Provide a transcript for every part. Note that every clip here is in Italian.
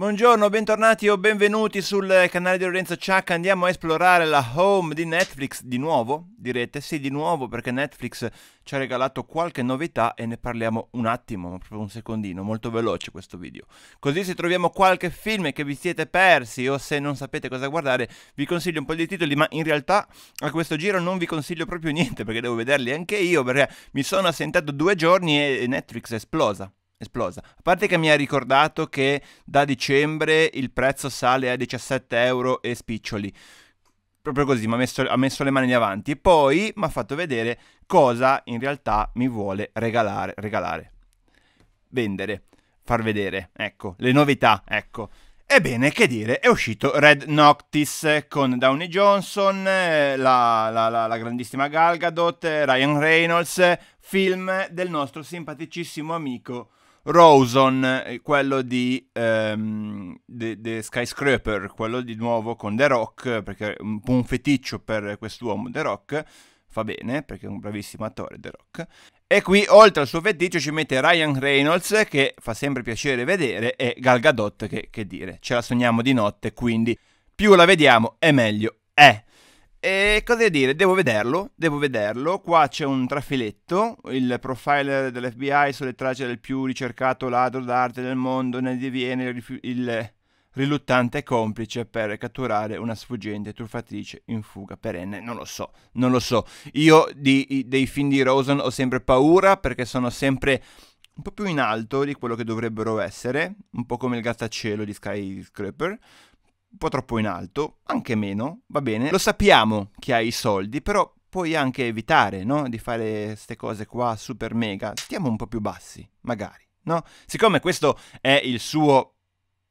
Buongiorno, bentornati o benvenuti sul canale di Lorenzo Ciacca. Andiamo a esplorare la home di Netflix di nuovo, direte? Sì, di nuovo perché Netflix ci ha regalato qualche novità e ne parliamo un attimo, proprio un secondino, molto veloce questo video. Così se troviamo qualche film che vi siete persi o se non sapete cosa guardare, vi consiglio un po' di titoli, ma in realtà a questo giro non vi consiglio proprio niente perché devo vederli anche io perché mi sono assentato due giorni e Netflix è esplosa esplosa. A parte che mi ha ricordato che da dicembre il prezzo sale a 17 euro e spiccioli. Proprio così, mi ha messo, ha messo le mani avanti. E poi mi ha fatto vedere cosa in realtà mi vuole regalare. Regalare. Vendere. Far vedere. Ecco, le novità. Ecco. Ebbene, che dire, è uscito Red Noctis con Downey Johnson, la, la, la, la, grandissima Gal Gadot, Ryan Reynolds, film del nostro simpaticissimo amico Rosen, eh, quello di um, ehm, the, the Skyscraper, quello di nuovo con The Rock, perché è un po' un feticcio per quest'uomo The Rock, fa bene perché è un bravissimo attore The Rock. E qui oltre al suo feticcio ci mette Ryan Reynolds che fa sempre piacere vedere e Gal Gadot che, che dire, ce la sogniamo di notte quindi più la vediamo e meglio è. E cosa dire? Devo vederlo, devo vederlo. Qua c'è un trafiletto, il profiler dell'FBI sulle tracce del più ricercato ladro d'arte del mondo ne diviene il, il riluttante complice per catturare una sfuggente truffatrice in fuga perenne. Non lo so, non lo so. Io di, dei film di Rosen ho sempre paura perché sono sempre un po' più in alto di quello che dovrebbero essere, un po' come il gattacielo di Skyscraper un po' troppo in alto, anche meno, va bene. Lo sappiamo che hai i soldi, però puoi anche evitare, no? Di fare queste cose qua super mega. Stiamo un po' più bassi, magari, no? Siccome questo è il suo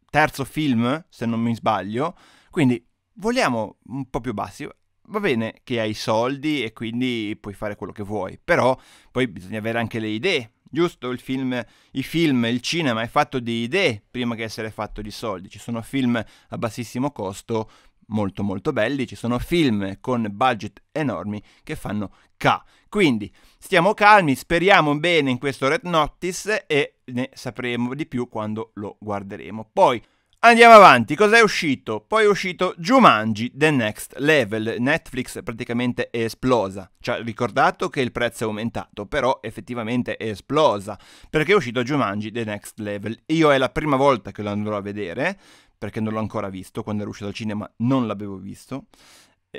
terzo film, se non mi sbaglio, quindi vogliamo un po' più bassi. Va bene che hai i soldi e quindi puoi fare quello che vuoi, però poi bisogna avere anche le idee, Giusto, film, i film, il cinema è fatto di idee prima che essere fatto di soldi. Ci sono film a bassissimo costo molto molto belli, ci sono film con budget enormi che fanno K. Quindi stiamo calmi, speriamo bene in questo Red Notice e ne sapremo di più quando lo guarderemo. Poi Andiamo avanti, cos'è uscito? Poi è uscito Jumanji The Next Level, Netflix praticamente è esplosa, ci ha ricordato che il prezzo è aumentato, però effettivamente è esplosa, perché è uscito Jumanji The Next Level, io è la prima volta che lo andrò a vedere, perché non l'ho ancora visto, quando ero uscito dal cinema non l'avevo visto,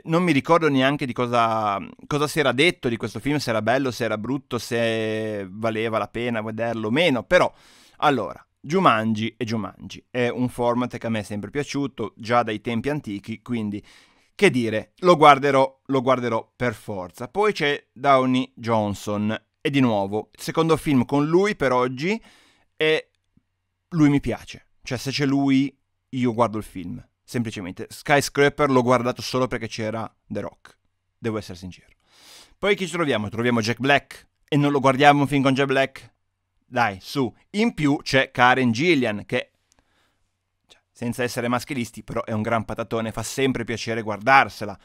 non mi ricordo neanche di cosa, cosa, si era detto di questo film, se era bello, se era brutto, se valeva la pena vederlo o meno, però allora, Jumanji e Jumanji. È un format che a me è sempre piaciuto, già dai tempi antichi, quindi che dire, lo guarderò, lo guarderò per forza. Poi c'è Downey Johnson e di nuovo, il secondo film con lui per oggi e lui mi piace. Cioè se c'è lui io guardo il film, semplicemente. Skyscraper l'ho guardato solo perché c'era The Rock, devo essere sincero. Poi chi ci troviamo? Troviamo Jack Black e non lo guardiamo un film con Jack Black? Dai, su. In più c'è Karen Gillian, che cioè, senza essere maschilisti, però è un gran patatone, fa sempre piacere guardarsela.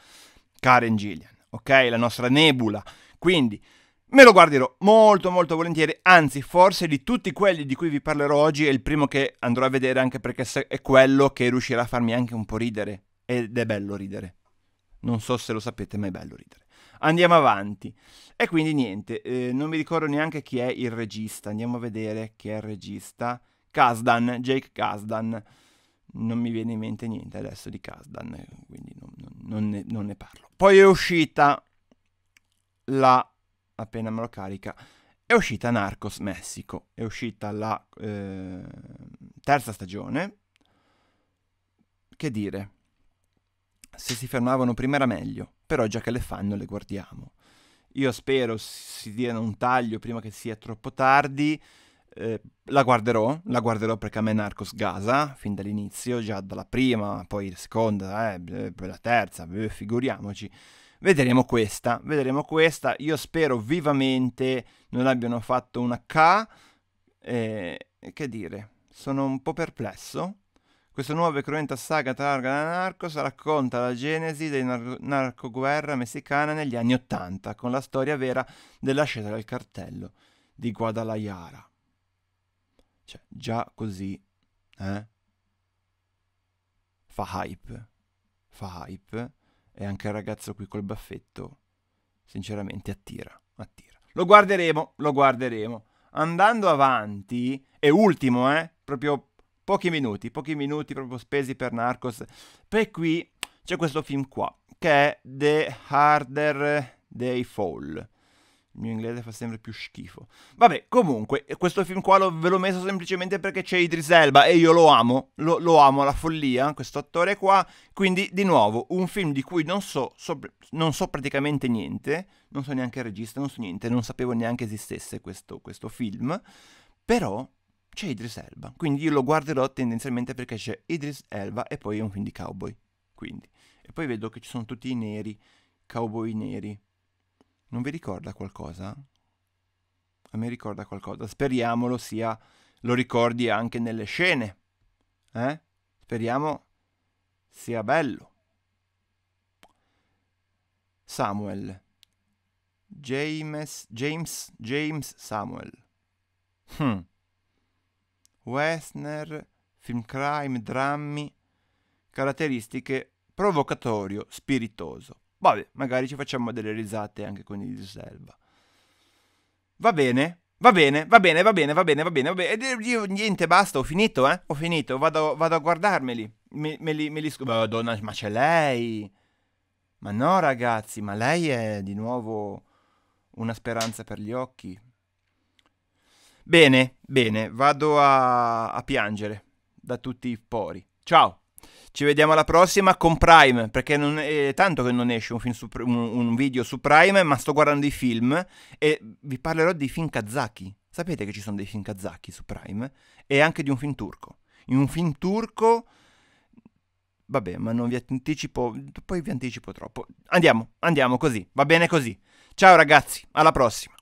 Karen Gillian, ok? La nostra nebula. Quindi me lo guarderò molto molto volentieri, anzi forse di tutti quelli di cui vi parlerò oggi è il primo che andrò a vedere anche perché è quello che riuscirà a farmi anche un po' ridere. Ed è bello ridere. Non so se lo sapete, ma è bello ridere. Andiamo avanti. E quindi niente, eh, non mi ricordo neanche chi è il regista. Andiamo a vedere chi è il regista. Kasdan, Jake Kasdan. Non mi viene in mente niente adesso di Kasdan, quindi non, non, ne, non ne parlo. Poi è uscita la... appena me lo carica è uscita Narcos Messico, è uscita la eh, terza stagione. Che dire? Se si fermavano prima era meglio, però già che le fanno le guardiamo. Io spero si diano un taglio prima che sia troppo tardi. Eh, la guarderò, la guarderò perché a me Narcos gasa fin dall'inizio, già dalla prima, poi la seconda, eh, eh poi la terza, eh, figuriamoci. Vedremo questa, vedremo questa. Io spero vivamente non abbiano fatto una K. Eh, che dire, sono un po' perplesso questa nuova e cruenta saga targa da narcos racconta la genesi della narcoguerra messicana negli anni Ottanta, con la storia vera dell'ascesa del cartello di Guadalajara. Cioè, già così, eh? Fa hype, fa hype, e anche il ragazzo qui col baffetto, sinceramente, attira, attira. Lo guarderemo, lo guarderemo. Andando avanti, e ultimo, eh? Proprio pochi minuti, pochi minuti proprio spesi per Narcos. Poi qui c'è questo film qua, che è The Harder They Fall. Il mio inglese fa sempre più schifo. Vabbè, comunque, questo film qua lo, ve l'ho messo semplicemente perché c'è Idris Elba e io lo amo, lo, lo amo alla follia, questo attore qua. Quindi, di nuovo, un film di cui non so, so, non so praticamente niente, non so neanche il regista, non so niente, non sapevo neanche esistesse questo, questo film, però c'è Idris Elba. Quindi io lo guarderò tendenzialmente perché c'è Idris Elba e poi è un film di cowboy. Quindi. E poi vedo che ci sono tutti i neri, cowboy neri. Non vi ricorda qualcosa? A me ricorda qualcosa. Speriamolo sia, lo ricordi anche nelle scene. Eh? Speriamo sia bello. Samuel. James, James, James Samuel. Hmm. Wessner, film crime, drammi, caratteristiche provocatorio, spiritoso. Vabbè, magari ci facciamo delle risate anche con il Elba. Va bene? Va bene, va bene, va bene, va bene, va bene, va bene. Io, niente, basta, ho finito, eh? Ho finito, vado, vado a guardarmeli. Me, me li, me li scop- Madonna, ma c'è lei! Ma no, ragazzi, ma lei è di nuovo una speranza per gli occhi. Bene, bene, vado a, a piangere da tutti i pori. Ciao! Ci vediamo alla prossima con Prime, perché non è tanto che non esce un, su, un, un, video su Prime, ma sto guardando i film e vi parlerò dei film kazaki. Sapete che ci sono dei film kazaki su Prime e anche di un film turco. In un film turco... Vabbè, ma non vi anticipo, poi vi anticipo troppo. Andiamo, andiamo così, va bene così. Ciao ragazzi, alla prossima.